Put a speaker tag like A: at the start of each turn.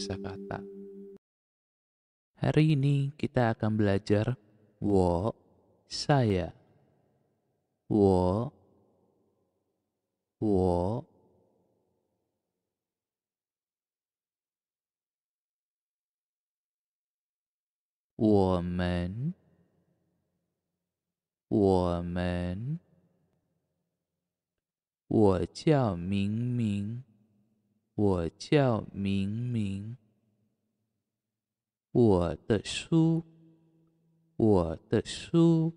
A: kata.
B: Hari ini kita akan belajar
C: wo saya. Wo
D: wo Woman, woman,
E: 我叫明明。我叫明明。
F: 我的书，我的书。